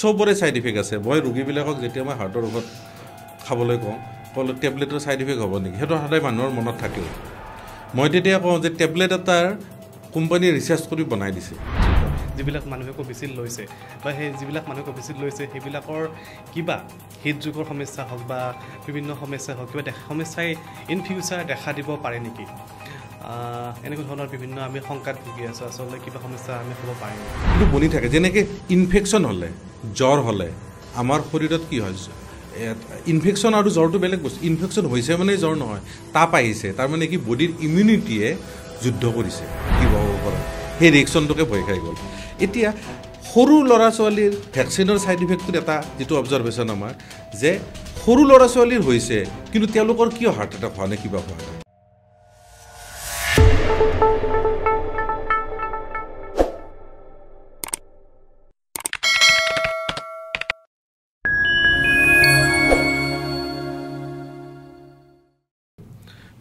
চবৰে side effect আছে মই ৰোগীবিলাকক যেতিয়া মই হাৰ্টৰ ৰোগত খাবলৈ কওঁ ক'লে টেবলেটৰ ছাইড ইফেক্ট হ'ব নেকি সেইটো সদায় মানুহৰ মনত থাকে মই তেতিয়া কওঁ যে টেবলেট এটাৰ কোম্পানীয়ে ৰিচাৰ্জ কৰি বনাই দিছে যিবিলাক মানুহে কভিচিল্ড লৈছে বা সেই যিবিলাক মানুহে কভিচিল্ড লৈছে সেইবিলাকৰ কিবা হৃদযোগৰ সমস্যা হওক বা বিভিন্ন সমস্যা হওক কিবা সমস্যাই ইন ফিউচাৰ দেখা দিব পাৰে নেকি এনেকুৱা ধৰণৰ বিভিন্ন আমি শংকাত ভুগি আছোঁ আচলতে কিবা সমস্যা আমি হ'ব পাৰিম কিন্তু বনি থাকে যেনেকৈ ইনফেকশ্যন হ'লে জ্বৰ হ'লে আমাৰ শৰীৰত কি হয় ইনফেকশ্যন আৰু জ্বৰটো বেলেগ বস্তু ইনফেকশ্যন হৈছে মানে জ্বৰ নহয় তাপ আহিছে তাৰমানে কি বডীৰ ইমিউনিটিয়ে যুদ্ধ কৰিছে কি সেই ৰিয়েকশ্যনটোকে ভয় খাই গ'ল এতিয়া সৰু ল'ৰা ছোৱালীৰ ভেকচিনৰ ছাইড ইফেক্টটোৰ এটা যিটো অবজাৰ্ভেশ্যন আমাৰ যে সৰু ল'ৰা ছোৱালীৰ হৈছে কিন্তু তেওঁলোকৰ কিয় হাৰ্ট এটেক হোৱা নে কিবা হোৱা নাই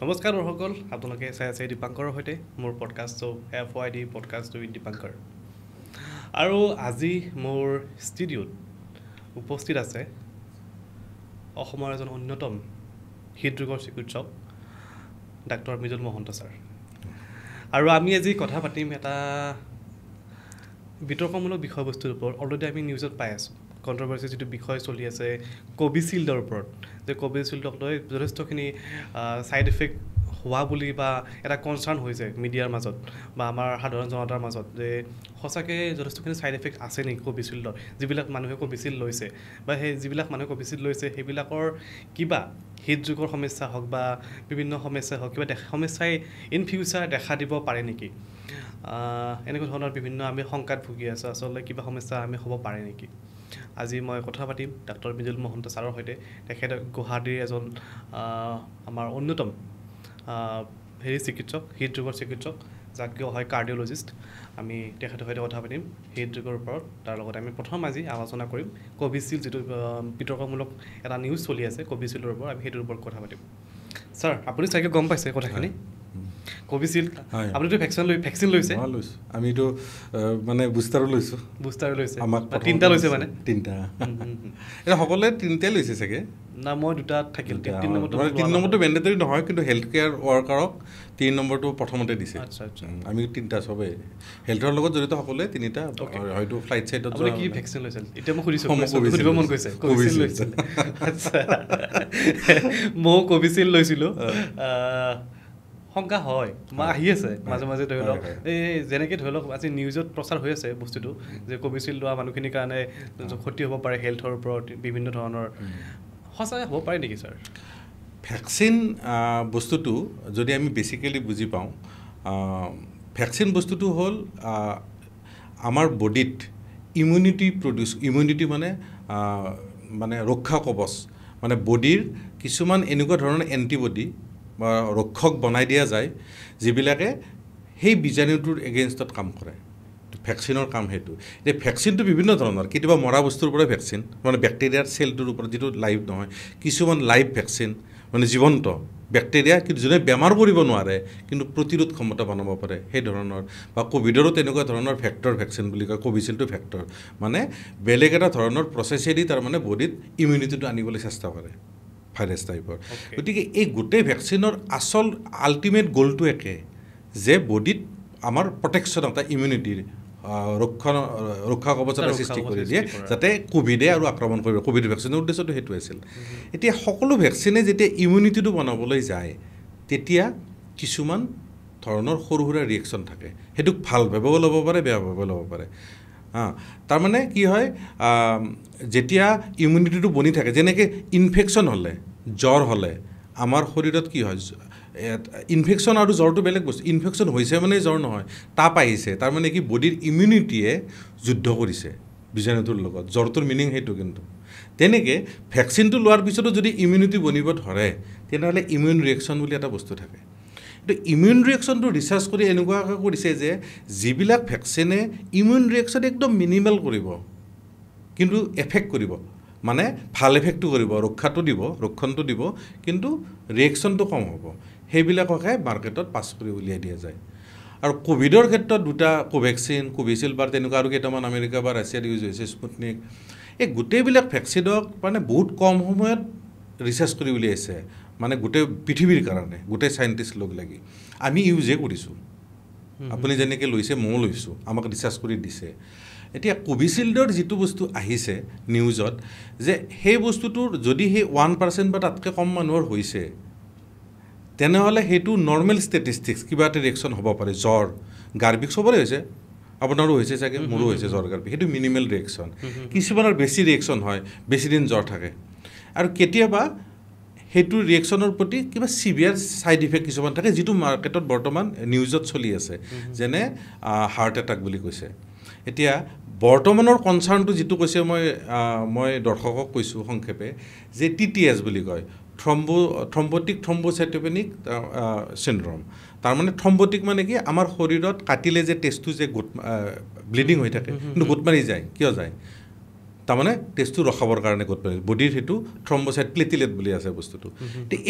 নমস্কাৰ দৰ্শকসকল আপোনালোকে চাই আছে দীপাংকৰৰ সৈতে মোৰ পডকাষ্টটো F Y D podcast with Dipankar আৰু আজি মোৰ ষ্টুডিঅ'ত উপস্থিত আছে অসমৰ এজন অন্যতম হৃদৰোগৰ চিকিৎসক ডাক্তৰ মৃজুল মহন্ত ছাৰ আৰু আমি আজি কথা পাতিম এটা বিতৰ্কমূলক বিষয়বস্তুৰ ওপৰত অলৰেডি আমি নিউজত পাই আছোঁ কণ্ট্ৰভাৰ্চি যিটো বিষয় চলি আছে কভিশ্বিল্ডৰ ওপৰত যে কভিশ্বিল্ডক লৈ যথেষ্টখিনি ছাইড ইফেক্ট হোৱা বুলি বা এটা কনচাৰ্ণ হৈছে মিডিয়াৰ মাজত বা আমাৰ সাধাৰণ জনতাৰ মাজত যে সঁচাকৈ যথেষ্টখিনি ছাইড ইফেক্ট আছে নেকি কভিশ্বিল্ডৰ যিবিলাক মানুহে কভিশ্বিল্ড লৈছে বা সেই যিবিলাক মানুহে কভিশ্বিল্ড লৈছে সেইবিলাকৰ কিবা হৃদযোগৰ সমস্যা হওক বা বিভিন্ন সমস্যাই হওক কিবা সমস্যাই ইন ফিউচাৰ দেখা দিব পাৰে নেকি এনেকুৱা ধৰণৰ বিভিন্ন আমি শংকাত ভুগি আছোঁ আচলতে কিবা সমস্যা আমি হ'ব পাৰে নেকি আজি মই কথা পাতিম ডাক্তৰ মিজুল মহন্ত ছাৰৰ সৈতে তেখেত গুৱাহাটীৰ এজন আমাৰ অন্যতম হেৰি চিকিৎসক হৃদৰোগৰ চিকিৎসক যাক কিয় হয় কাৰ্ডিঅ'লজিষ্ট আমি তেখেতৰ সৈতে কথা পাতিম হৃদৰোগৰ ওপৰত তাৰ লগতে আমি প্ৰথম আজি আলোচনা কৰিম কভিচিল্ড যিটো বিতৰ্কমূলক এটা নিউজ চলি আছে কভিচিল্ডৰ ওপৰত আমি সেইটোৰ ওপৰত কথা পাতিম ছাৰ আপুনি চাগে গম পাইছে কথাখিনি আমি হেল্থৰ লগত জড়িত সকলোৱে তিনিটা মই কোভিচিল্ড লৈছিলো শংকা হয় মা আহি আছে মাজে মাজে ধৰি লওক এই যেনেকৈ ধৰি লওক আজি নিউজত প্ৰচাৰ হৈ আছে বস্তুটো যে কোভিচিল্ড লোৱা মানুহখিনিৰ কাৰণে ক্ষতি হ'ব পাৰে হেল্থৰ ওপৰত বিভিন্ন ধৰণৰ সঁচাই হ'ব পাৰে নেকি ছাৰ ভেকচিন বস্তুটো যদি আমি বেচিকেলি বুজি পাওঁ ভেকচিন বস্তুটো হ'ল আমাৰ বডিত ইমিউনিটি প্ৰডিউচ ইমিউনিটি মানে মানে ৰক্ষা কবচ মানে বডিৰ কিছুমান এনেকুৱা ধৰণৰ এণ্টিবডি বা ৰক্ষক বনাই দিয়া যায় যিবিলাকে সেই বীজাণুটোৰ এগেইনষ্টত কাম কৰে ভেকচিনৰ কাম সেইটো এতিয়া ভেকচিনটো বিভিন্ন ধৰণৰ কেতিয়াবা মৰা বস্তুৰ পৰা ভেকচিন মানে বেক্টেৰিয়াৰ চেলটোৰ ওপৰত যিটো লাইভ নহয় কিছুমান লাইভ ভেকচিন মানে জীৱন্ত বেক্টেৰিয়া কিন্তু যোনে বেমাৰ কৰিব নোৱাৰে কিন্তু প্ৰতিৰোধ ক্ষমতা বনাব পাৰে সেই ধৰণৰ বা ক'ভিডৰো তেনেকুৱা ধৰণৰ ভেক্টৰ ভেকচিন বুলি কয় কভিচিল্ডটো ভেক্টৰ মানে বেলেগ এটা ধৰণৰ প্ৰচেছেদি তাৰমানে বডিত ইমিউনিটিটো আনিবলৈ চেষ্টা কৰে ভাইৰাছ টাইপৰ গতিকে এই গোটেই ভেকচিনৰ আচল আল্টিমেট গ'লটো একে যে বডিত আমাৰ প্ৰটেকশ্যন এটা ইমিউনিটিৰ ৰক্ষণ ৰক্ষা কৱচতা সৃষ্টি কৰি দিয়ে যাতে ক'ভিডে আৰু আক্ৰমণ কৰিব ক'ভিড ভেকচিনৰ উদ্দেশ্যটো সেইটো আছিল এতিয়া সকলো ভেকচিনে যেতিয়া ইমিউনিটিটো বনাবলৈ যায় তেতিয়া কিছুমান ধৰণৰ সৰু সুৰা ৰিয়েকশ্যন থাকে সেইটোক ভাল ভাৱেও ল'ব পাৰে বেয়া ভাৱেও ল'ব পাৰে হা তাৰমানে কি হয় যেতিয়া ইমিউনিটিটো বনি থাকে যেনেকৈ ইনফেকশ্যন হ'লে জ্বৰ হ'লে আমাৰ শৰীৰত কি হয় ইনফেকশ্যন আৰু জ্বৰটো বেলেগ বস্তু ইনফেকশ্যন হৈছে মানে জ্বৰ নহয় তাপ আহিছে তাৰমানে কি বডীৰ ইমিউনিটিয়ে যুদ্ধ কৰিছে বীজাণুটোৰ লগত জ্বৰটোৰ মিনিং সেইটো কিন্তু তেনেকৈ ভেকচিনটো লোৱাৰ পিছতো যদি ইমিউনিটি বনিব ধৰে তেনেহ'লে ইমিউন ৰিয়েকশ্যন বুলি এটা বস্তু থাকে কিন্তু ইমিউন ৰিয়েকশ্যনটো ৰিচাৰ্জ কৰি এনেকুৱাকৈ কৰিছে যে যিবিলাক ভেকচিনে ইমিউন ৰিয়েকশ্যন একদম মিনিমেল কৰিব কিন্তু এফেক্ট কৰিব মানে ভাল এফেক্টটো কৰিব ৰক্ষাটো দিব ৰক্ষণটো দিব কিন্তু ৰিয়েকশ্যনটো কম হ'ব সেইবিলাককে মাৰ্কেটত পাছ কৰি উলিয়াই দিয়া যায় আৰু ক'ভিডৰ ক্ষেত্ৰত দুটা কোভেক্সিন কোভিচিল্ড বা তেনেকুৱা আৰু কেইটামান আমেৰিকা বা ৰাছিয়াত ইউজ হৈছে স্পুটনিক এই গোটেইবিলাক ভেকচিনক মানে বহুত কম সময়ত ৰিচাৰ্জ কৰি উলিয়াইছে মানে গোটেই পৃথিৱীৰ কাৰণে গোটেই চাইণ্টিষ্ট লগ লাগি আমি ইউজে কৰিছোঁ আপুনি যেনেকৈ লৈছে ময়ো লৈছোঁ আমাক ৰিচাৰ্জ কৰি দিছে এতিয়া কোভিচিল্ডৰ যিটো বস্তু আহিছে নিউজত যে সেই বস্তুটো যদি সেই ওৱান পাৰ্চেণ্ট বা তাতকৈ কম মানুহৰ হৈছে তেনেহ'লে সেইটো নৰ্মেল ষ্টেটিষ্টিক্স কিবা এটা ৰিয়েকশ্যন হ'ব পাৰে জ্বৰ গাৰ্বিক চবৰে হৈছে আপোনাৰো হৈছে চাগে মোৰো হৈছে জ্বৰ গাৰ্বিক সেইটো মিনিমেল ৰিয়েকশ্যন কিছুমানৰ বেছি ৰিয়েকশ্যন হয় বেছিদিন জ্বৰ থাকে আৰু কেতিয়াবা সেইটো ৰিয়েকশ্যনৰ প্ৰতি কিবা চিভিয়াৰ ছাইড ইফেক্ট কিছুমান থাকে যিটো মাৰ্কেটত বৰ্তমান নিউজত চলি আছে যেনে হাৰ্ট এটাক বুলি কৈছে এতিয়া বৰ্তমানৰ কনচাৰ্ণটো যিটো কৈছে মই মই দৰ্শকক কৈছোঁ সংক্ষেপে যে টি টি এছ বুলি কয় থ্ৰম্ব থ্ৰম্বটিক থ্ৰম্বচাইটপেনিক চিণ্ড্ৰম তাৰমানে থ্ৰম্বটিক মানে কি আমাৰ শৰীৰত কাটিলে যে টেষ্টটো যে গোট ব্লিডিং হৈ থাকে কিন্তু গোট মাৰি যায় কিয় যায় তাৰমানে টেষ্টটো ৰখাবৰ কাৰণে গোট পেলাইছে বডীৰ সেইটো থ্ৰম্বচাইট প্লেটিলেট বুলি আছে বস্তুটো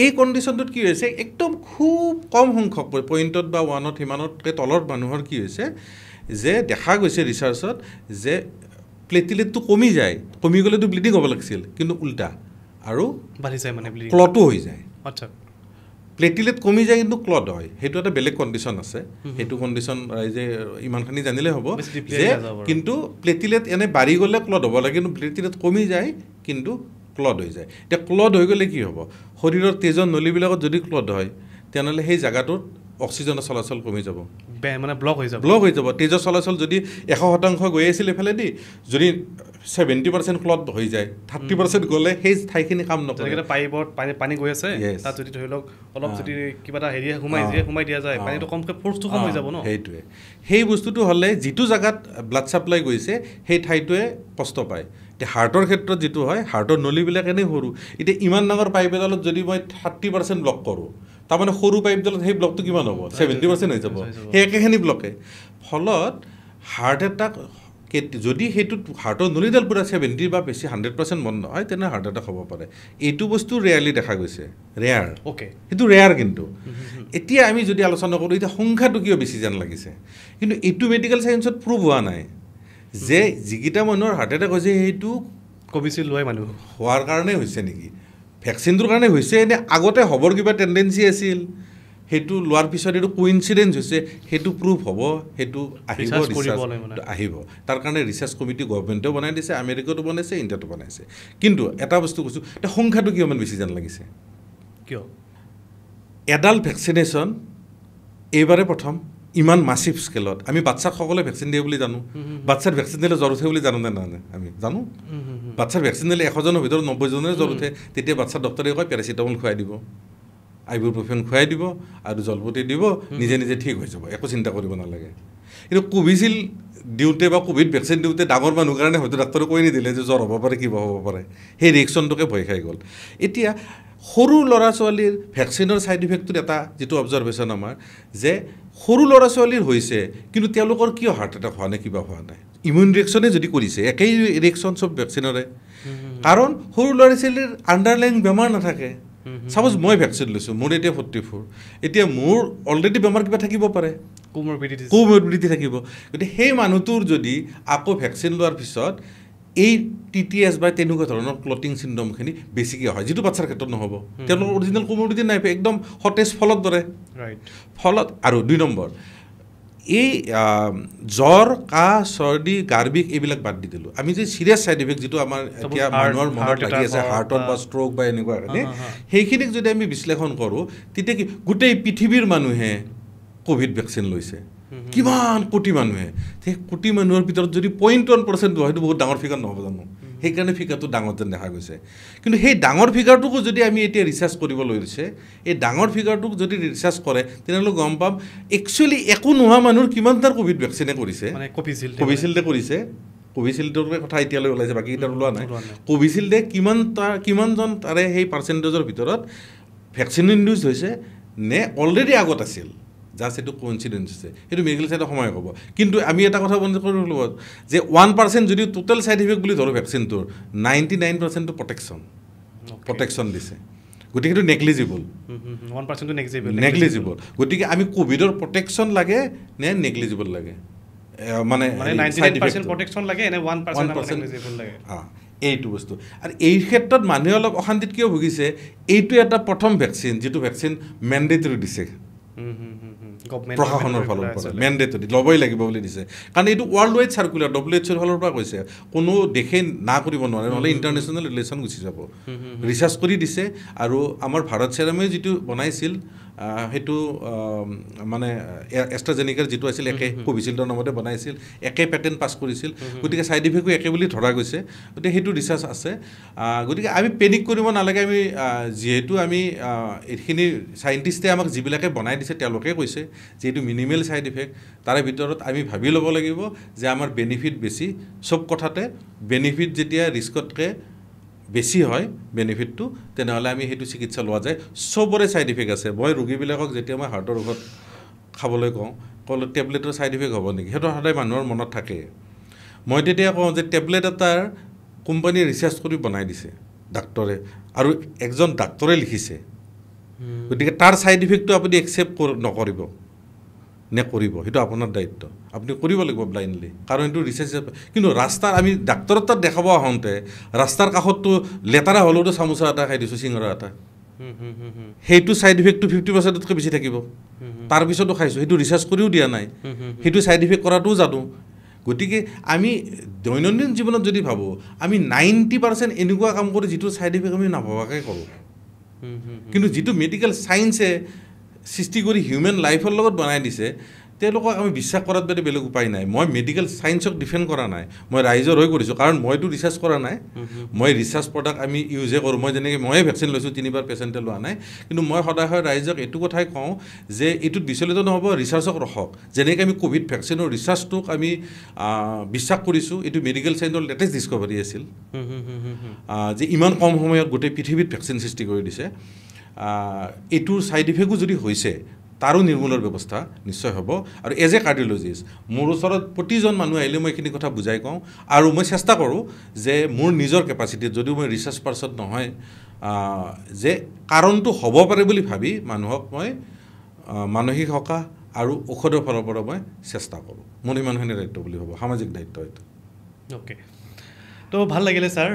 এই কণ্ডিশ্যনটোত কি হৈছে একদম খুব কম সংখ্যক পইণ্টত বা ওৱানত সিমানতকে তলৰ মানুহৰ কি হৈছে যে দেখা গৈছে ৰিচাৰ্চত যে প্লেটিলেটটো কমি যায় কমি গ'লেতো ব্লিডিং হ'ব লাগিছিল কিন্তু উল্টা আৰু বাঢ়ি যায় মানে ক্লটো হৈ যায় আচ্ছা প্লেটিলেট কমি যায় কিন্তু ক্লড হয় সেইটো এটা বেলেগ কণ্ডিশ্যন আছে সেইটো কণ্ডিশ্যন ৰাইজে ইমানখিনি জানিলে হ'ব যে কিন্তু প্লেটিলেট এনে বাঢ়ি গ'লে ক্লড হ'ব লাগে কিন্তু প্লেটিলেট কমি যায় কিন্তু ক্লড হৈ যায় এতিয়া ক্লড হৈ গ'লে কি হ'ব শৰীৰৰ তেজৰ নলীবিলাকত যদি ক্লড হয় তেনেহ'লে সেই জেগাটোত অক্সিজেনৰ চলাচল কমি যাব মানে ব্লক হৈ যাব ব্লক হৈ যাব তেজৰ চলাচল যদি এশ শতাংশ গৈ আছিল এইফালেদি যদি ছেভেণ্টি পাৰ্চেণ্ট ক্লদ হৈ যায় থাৰ্টি পাৰ্চেণ্ট গ'লে সেই ঠাইখিনি কাম নকৰে পাইপত পানী পানী গৈ আছে তাত যদি ধৰি লওক অলপ যদি কিবা এটা হেৰি সোমাই যায় সোমাই দিয়া যায় পানীটো কমকৈ ফৰ্চটো কম হৈ যাব ন সেইটোৱে সেই বস্তুটো হ'লে যিটো জেগাত ব্লাড ছাপ্লাই গৈছে সেই ঠাইটোৱে কষ্ট পায় এতিয়া হাৰ্টৰ ক্ষেত্ৰত যিটো হয় হাৰ্টৰ নলীবিলাক এনেই সৰু এতিয়া ইমান ডাঙৰ পাইপ এডালত যদি মই থাৰ্টি পাৰ্চেণ্ট ব্লক কৰোঁ তাৰমানে সৰু পাইপডালত সেই ব্লকটো কিমান হ'ব ছেভেণ্টি পাৰ্চেণ্ট হৈ যাব সেই একেখিনি ব্লকে ফলত হাৰ্ট এটাক যদি সেইটোত হাৰ্টৰ নলিডাল পূৰা ছেভেণ্টি বা বেছি হাণ্ড্ৰেড পাৰ্চেণ্ট বন্ধ নহয় তেনেহ'লে হাৰ্ট এটাক হ'ব পাৰে এইটো বস্তু ৰেয়াৰলি দেখা গৈছে ৰেয়াৰ অ'কে সেইটো ৰেয়াৰ কিন্তু এতিয়া আমি যদি আলোচনা কৰোঁ এতিয়া সংখ্যাটো কিয় বেছি যেন লাগিছে কিন্তু এইটো মেডিকেল ছায়েঞ্চত প্ৰুভ হোৱা নাই যে যিকেইটা মানুহৰ হাৰ্ট এটাক হৈছে সেইটো কমিছিল লোৱাই মানুহ হোৱাৰ কাৰণে হৈছে নেকি ভেকচিনটোৰ কাৰণে হৈছে এনেই আগতে হ'বৰ কিবা টেণ্ডেঞ্চি আছিল সেইটো লোৱাৰ পিছত এইটো কোইনচিডেঞ্চ হৈছে সেইটো প্ৰুফ হ'ব সেইটো আহিব আহিব তাৰ কাৰণে ৰিচাৰ্চ কমিটি গভমেণ্টেও বনাই দিছে আমেৰিকাতো বনাইছে ইণ্ডিয়াতো বনাইছে কিন্তু এটা বস্তু কৈছোঁ এতিয়া সংখ্যাটো কিয় ইমান বেছি যেন লাগিছে কিয় এডাল্ট ভেকচিনেশ্যন এইবাৰে প্ৰথম ইমান মাছিভ স্কেলত আমি সকলোৱে ভেকচিন দিয়ে বুলি জানো বাচ্চাৰ ভেকচিন দিলে জ্বৰ উঠে বুলি জানো নে নাজানে আমি জানো বাচ্চাৰ ভেকচিন দিলে এশজনৰ ভিতৰত নব্বৈজনৰে জ্বৰ উঠে তেতিয়া বাচ্চাৰ ডক্তৰে কয় পেৰাচিটামল খুৱাই দিব আইবুপ্ৰফেন খুৱাই দিব আৰু জলপতি দিব নিজে নিজে ঠিক হৈ যাব একো চিন্তা কৰিব নালাগে কিন্তু কোভিচিল্ড দিওঁতে বা ক'ভিড ভেকচিন দিওঁতে ডাঙৰ মানুহ কাৰণে হয়তো ডাক্তৰে কৈ নিদিলে যে জ্বৰ হ'ব পাৰে কিবা হ'ব পাৰে সেই ৰিয়েকশ্যনটোকে ভয় খাই গ'ল এতিয়া সৰু ল'ৰা ছোৱালীৰ ভেকচিনৰ ছাইড ইফেক্টটোৰ এটা যিটো অবজাৰ্ভেশ্যন আমাৰ যে সৰু ল'ৰা ছোৱালীৰ হৈছে কিন্তু তেওঁলোকৰ কিয় হাৰ্ট এটেক হোৱা নাই কিবা হোৱা নাই ইমিউন ৰিয়েকশ্যনে যদি কৰিছে একেই ৰিয়েকশ্যন চব ভেকচিনৰে কাৰণ সৰু ল'ৰা ছোৱালীৰ আণ্ডাৰলাইন বেমাৰ নাথাকে চাপ'জ মই ভেকচিন লৈছোঁ মোৰ এতিয়া ফৰ্টি ফ'ৰ এতিয়া মোৰ অলৰেডি বেমাৰ কিবা থাকিব পাৰে কৌমৰ কৌমৰ বৃদ্ধি থাকিব গতিকে সেই মানুহটোৰ যদি আকৌ ভেকচিন লোৱাৰ পিছত এই টি টি এছ বা তেনেকুৱা ধৰণৰ ক্লটিং চিণ্ড্ৰমখিনি বেছিকৈ হয় যিটো বাচ্ছাৰ ক্ষেত্ৰত নহ'ব তেওঁলোকৰ অৰিজিনেল কমিউনিটি নাই একদম সতেজ ফলত দৰে ফলত আৰু দুই নম্বৰ এই জ্বৰ কাহ চৰ্দি গাৰ্বিক এইবিলাক বাদ দি দিলোঁ আমি যে চিৰিয়াছ ছাইড ইফেক্ট যিটো আমাৰ এতিয়া মানুহৰ মনত লাগি আছে হাৰ্টত বা ষ্ট্ৰক বা এনেকুৱা কাৰণে সেইখিনিক যদি আমি বিশ্লেষণ কৰোঁ তেতিয়া কি গোটেই পৃথিৱীৰ মানুহে ক'ভিড ভেকচিন লৈছে কিমান কোটি মানুহে সেই কোটি মানুহৰ ভিতৰত যদি পইণ্ট ওৱান পাৰ্চেণ্ট হয় সেইটো বহুত ডাঙৰ ফিগাৰ নহ'ব জানো সেইকাৰণে ফিগাৰটো ডাঙৰ যেন দেখা গৈছে কিন্তু সেই ডাঙৰ ফিগাৰটোকো যদি আমি এতিয়া ৰিচাৰ্জ কৰিবলৈ লৈছে এই ডাঙৰ ফিগাৰটোক যদি ৰিচাৰ্জ কৰে তেনেহ'লে গম পাম একচুৱেলি একো নোহোৱা মানুহৰ কিমান তাৰ ক'ভিড ভেকচিনে কৰিছে কভিচিল্ড কভিচিল্ডে কৰিছে কভিচিল্ডৰ কথা এতিয়ালৈ ওলাইছে বাকী বাকীকেইটা ওলোৱা নাই কভিচিল্ডে কিমান তাৰ কিমানজন তাৰে সেই পাৰ্চেণ্টেজৰ ভিতৰত ভেকচিন ইণ্ডিউচ হৈছে নে অলৰেডি আগত আছিল জাষ্ট সেইটো কনচিডেঞ্চ আছে সেইটো মেডিকেল চাইডৰ সময় ক'ব কিন্তু আমি এটা কথা বন্ধ কৰিলোঁ যে ওৱান পাৰ্চেণ্ট যদি টোটেল ছাইড ইফেক্ট বুলি ধৰোঁ ভেকচিনটোৰ নাইণ্টি নাইন পাৰ্চেণ্টটো প্ৰটেকশ্যন প্ৰটেকশ্যন দিছে গতিকে সেইটো নেগলিজিবল ওৱান পাৰ্চেণ্টটো নেগলিজিবল গতিকে আমি ক'ভিডৰ প্ৰটেকশ্যন লাগে নে নেগলিজিবল লাগে মানে এইটো বস্তু আৰু এই ক্ষেত্ৰত মানুহে অলপ অশান্তিত কিয় ভুগিছে এইটো এটা প্ৰথম ভেকচিন যিটো ভেকচিন মেণ্ডেটৰী দিছে প্ৰশাসনৰ ফালৰ পৰা মেণ্ডেটৰী ল'বই লাগিব বুলি দিছে কাৰণ এইটো world wide circular W H অ'ৰ ফালৰ পৰা কৈছে কোনো দেশেই না কৰিব নোৱাৰে নহ'লে ইণ্টাৰনেশ্যনেল ৰিলেশ্যন গুচি যাব ৰিচাৰ্জ কৰি দিছে আৰু আমাৰ ভাৰত চেৰামে যিটো বনাইছিল সেইটো মানে এষ্ট্ৰাজেনিকাৰ যিটো আছিল একে কোভিচিল্ডৰ নামতে বনাইছিল একে পেটেণ্ট পাছ কৰিছিল গতিকে ছাইড ইফেক্টো একে বুলি ধৰা গৈছে গতিকে সেইটো ৰিচাৰ্চ আছে গতিকে আমি পেনিক কৰিব নালাগে আমি যিহেতু আমি এইখিনি চাইণ্টিষ্টে আমাক যিবিলাকে বনাই দিছে তেওঁলোকে কৈছে যে এইটো মিনিমেল ছাইড ইফেক্ট তাৰে ভিতৰত আমি ভাবি ল'ব লাগিব যে আমাৰ বেনিফিট বেছি চব কথাতে বেনিফিট যেতিয়া ৰিস্কতকৈ বেছি হয় বেনিফিটটো তেনেহ'লে আমি সেইটো চিকিৎসা লোৱা যায় চবৰে ছাইড ইফেক্ট আছে মই ৰোগীবিলাকক যেতিয়া মই হাৰ্টৰ ৰোগত খাবলৈ কওঁ ক'লে টেবলেটৰ ছাইড ইফেক্ট হ'ব নেকি সেইটো সদায় মানুহৰ মনত থাকে মই তেতিয়া কওঁ যে টেবলেট এটাৰ কোম্পানীয়ে ৰিচাৰ্জ কৰি বনাই দিছে ডাক্তৰে আৰু একজন ডাক্তৰে লিখিছে গতিকে তাৰ ছাইড ইফেক্টটো আপুনি একচেপ্ট নকৰিব নে কৰিব সেইটো আপোনাৰ দায়িত্ব আপুনি কৰিব লাগিব ব্লাইণ্ডলি কাৰণ এইটো ৰিচাৰ্জ কিন্তু ৰাস্তাৰ আমি ডাক্তৰৰ তাত দেখাব আহোঁতে ৰাস্তাৰ কাষততো লেতেৰা হ'লেওতো চামোচা এটা খাই দিছোঁ চিঙৰা এটা সেইটো ছাইড ইফেক্টটো ফিফটি পাৰ্চেণ্টতকৈ বেছি থাকিব তাৰপিছতো খাইছোঁ সেইটো ৰিচাৰ্জ কৰিও দিয়া নাই সেইটো ছাইড ইফেক্ট কৰাটোও জানো গতিকে আমি দৈনন্দিন জীৱনত যদি ভাবোঁ আমি নাইণ্টি পাৰ্চেণ্ট এনেকুৱা কাম কৰোঁ যিটো ছাইড ইফেক্ট আমি নাভবাকৈ কৰোঁ কিন্তু যিটো মেডিকেল ছায়েন্সে সৃষ্টি কৰি হিউমেন লাইফৰ লগত বনাই দিছে তেওঁলোকক আমি বিশ্বাস কৰাত বাদে বেলেগ উপায় নাই মই মেডিকেল চায়েন্সক ডিফেণ্ড কৰা নাই মই ৰাইজৰ হৈ কৰিছোঁ কাৰণ মইতো ৰিচাৰ্জ কৰা নাই মই ৰিচাৰ্জ প্ৰডাক্ট আমি ইউজে কৰোঁ মই যেনেকৈ ময়ে ভেকচিন লৈছোঁ তিনিবাৰ পেচেণ্টে লোৱা নাই কিন্তু মই সদায় হয় ৰাইজক এইটো কথাই কওঁ যে এইটোত বিচলিত নহ'ব ৰিচাৰ্চক ৰখক যেনেকৈ আমি ক'ভিড ভেকচিনৰ ৰিচাৰ্জটোক আমি বিশ্বাস কৰিছোঁ এইটো মেডিকেল চায়েন্সৰ লেটেষ্ট ডিস্কভাৰী আছিল যে ইমান কম সময়ত গোটেই পৃথিৱীত ভেকচিন সৃষ্টি কৰি দিছে এইটোৰ ছাইড ইফেক্টো যদি হৈছে তাৰো নিৰ্মূলৰ ব্যৱস্থা নিশ্চয় হ'ব আৰু এজ এ কাৰ্ডিঅ'লজিষ্ট মোৰ ওচৰত প্ৰতিজন মানুহ আহিলে মই এইখিনি কথা বুজাই কওঁ আৰু মই চেষ্টা কৰোঁ যে মোৰ নিজৰ কেপাচিটিত যদিও মই ৰিচাৰ্চ পাৰ্চত নহয় যে কাৰণটো হ'ব পাৰে বুলি ভাবি মানুহক মই মানসিক সকাহ আৰু ঔষধৰ ফালৰ পৰা মই চেষ্টা কৰোঁ মোৰ মানুহখিনিৰ দায়িত্ব বুলি ভাবোঁ সামাজিক দায়িত্ব এইটো অ'কে তো ভাল লাগিলে ছাৰ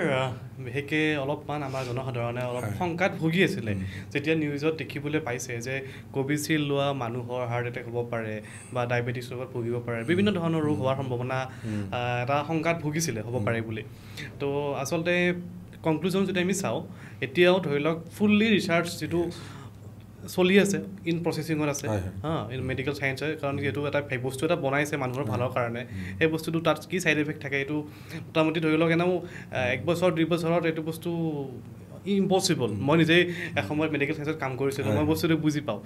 বিশেষকৈ অলপমান আমাৰ জনসাধাৰণে অলপ শংকাত ভুগি আছিলে যেতিয়া নিউজত দেখিবলৈ পাইছে যে কোভিচিল্ড লোৱা মানুহৰ হাৰ্ট এটেক হ'ব পাৰে বা ডায়েবেটিছ ৰোগত ভুগিব পাৰে বিভিন্ন ধৰণৰ ৰোগ হোৱাৰ সম্ভাৱনা এটা শংকাত ভুগিছিলে হ'ব পাৰে বুলি তো আচলতে কনক্লুজন যদি আমি চাওঁ এতিয়াও ধৰি লওক ফুল্লি ৰিচাৰ্চ যিটো চলি আছে ইন প্ৰচেচিঙত আছে হা ইন মেডিকেল চায়েন্স হয় কাৰণ এইটো এটা বস্তু এটা বনাইছে মানুহৰ ভালৰ কাৰণে সেই বস্তুটো তাত কি ছাইড এফেক্ট থাকে এইটো মোটামুটি ধৰি লওক এনেও এক বছৰ দুই বছৰত এইটো বস্তু ইম্পচিবল মই নিজেই এসময়ত মেডিকেল চাইন্সত কাম কৰিছিলোঁ মই বস্তুটো বুজি পাওঁ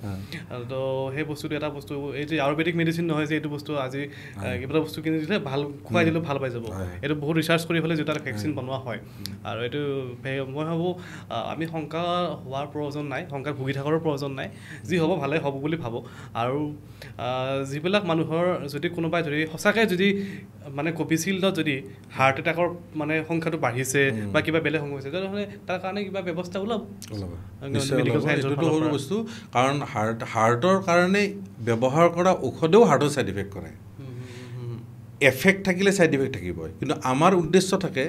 তো সেই বস্তুটো এটা বস্তু এই যে আয়ুৰ্বেদিক মেডিচিন নহয় যে এইটো বস্তু আজি কিবা এটা বস্তু কিনি দিলে ভাল খুৱাই দিলেও ভাল পাই যাব এইটো বহুত ৰিচাৰ্চ কৰি পেলাই যেতিয়া ভেকচিন বনোৱা হয় আৰু এইটো মই ভাবোঁ আমি শংকা হোৱাৰ প্ৰয়োজন নাই শংকাত ভুগি থকাৰো প্ৰয়োজন নাই যি হ'ব ভালেই হ'ব বুলি ভাবোঁ আৰু যিবিলাক মানুহৰ যদি কোনোবাই যদি সঁচাকৈ যদি মানে কভিচিল্ডত যদি হাৰ্ট এটেকৰ মানে সংখ্যাটো বাঢ়িছে বা কিবা বেলেগ সংখ্যা হৈছে তেনেহ'লে তাৰ কাৰণে কিবা ব্যৱস্থা ওলাব এইটোতো সৰু বস্তু কাৰণ হাৰ্ট হাৰ্টৰ কাৰণে ব্যৱহাৰ কৰা ঔষধেও হাৰ্টৰ ছাইড ইফেক্ট কৰে এফেক্ট থাকিলে ছাইড ইফেক্ট থাকিবই কিন্তু আমাৰ উদ্দেশ্য থাকে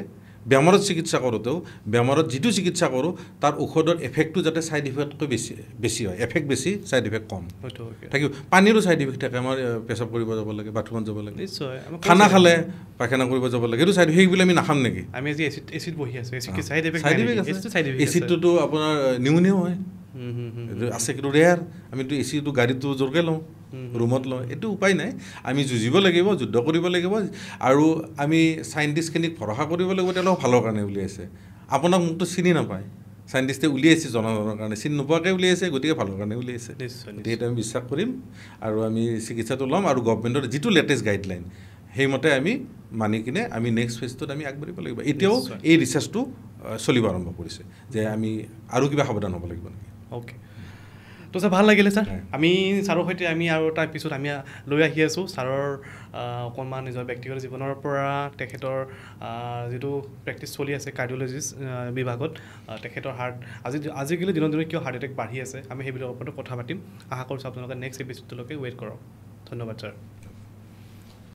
বেমাৰত চিকিৎসা কৰোঁতেও বেমাৰত যিটো চিকিৎসা কৰোঁ তাৰ ঔষধৰ এফেক্টটো যাতে ছাইড ইফেক্টতকৈ বেছি বেছি হয় এফেক্ট বেছি ছাইড ইফেক্ট কম থাকিব পানীৰো ছাইড ইফেক্ট থাকে আমাৰ প্ৰেচাব কৰিব যাব লাগে বাথৰুমত যাব লাগে নিশ্চয় খানা খালে পায়খানা কৰিব যাব লাগে সেইটো ছাইড ইফেক্ট সেইবুলি আমি নাখাম নেকি আমি আজি এচিড এচিড বহি আছোঁ এচিডটোতো আপোনাৰ নিউনিউ হয় আছে কিন্তু ৰেয়াৰ আমিতো এচিটো গাড়ীটো জোৰকৈ লওঁ ৰুমত mm-hmm. লওঁ এইটো উপায় নাই আমি যুঁজিব লাগিব যুদ্ধ কৰিব লাগিব আৰু আমি চাইণ্টিষ্টখিনিক ভৰসা কৰিব লাগিব তেওঁলোকক ভালৰ কাৰণে উলিয়াইছে আপোনাক মোকতো চিনি নাপায় চাইণ্টিষ্টে উলিয়াইছে জনসাধাৰণৰ কাৰণে চিনি নোপোৱাকৈ উলিয়াইছে গতিকে ভালৰ কাৰণে উলিয়াইছে নিশ্চয় গতিকে আমি বিশ্বাস কৰিম আৰু আমি চিকিৎসাটো ল'ম আৰু গভমেণ্টৰ যিটো লেটেষ্ট গাইডলাইন সেইমতে আমি মানি কিনে আমি নেক্সট ফেজটোত আমি আগবাঢ়িব লাগিব এতিয়াও এই ৰিচাৰ্জটো চলিব আৰম্ভ কৰিছে যে আমি আৰু কিবা সাৱধান হ'ব লাগিব নেকি অ'কে তাৰপিছত ভাল লাগিলে ছাৰ আমি ছাৰৰ সৈতে আমি আৰু এটা এপিছ'ড আমি লৈ আহি আছোঁ ছাৰৰ অকণমান নিজৰ ব্যক্তিগত জীৱনৰ পৰা তেখেতৰ যিটো প্ৰেক্টিচ চলি আছে কাৰ্ডিঅ'লজিষ্ট বিভাগত তেখেতৰ হাৰ্ট আজি আজিকালি দিনক দিনে কিয় হাৰ্ট এটেক বাঢ়ি আছে আমি সেইবিলাকৰ ওপৰতো কথা পাতিম আশা কৰিছোঁ আপোনালোকে নেক্সট এপিছ'ডলৈকে ৱেইট কৰক ধন্যবাদ ছাৰ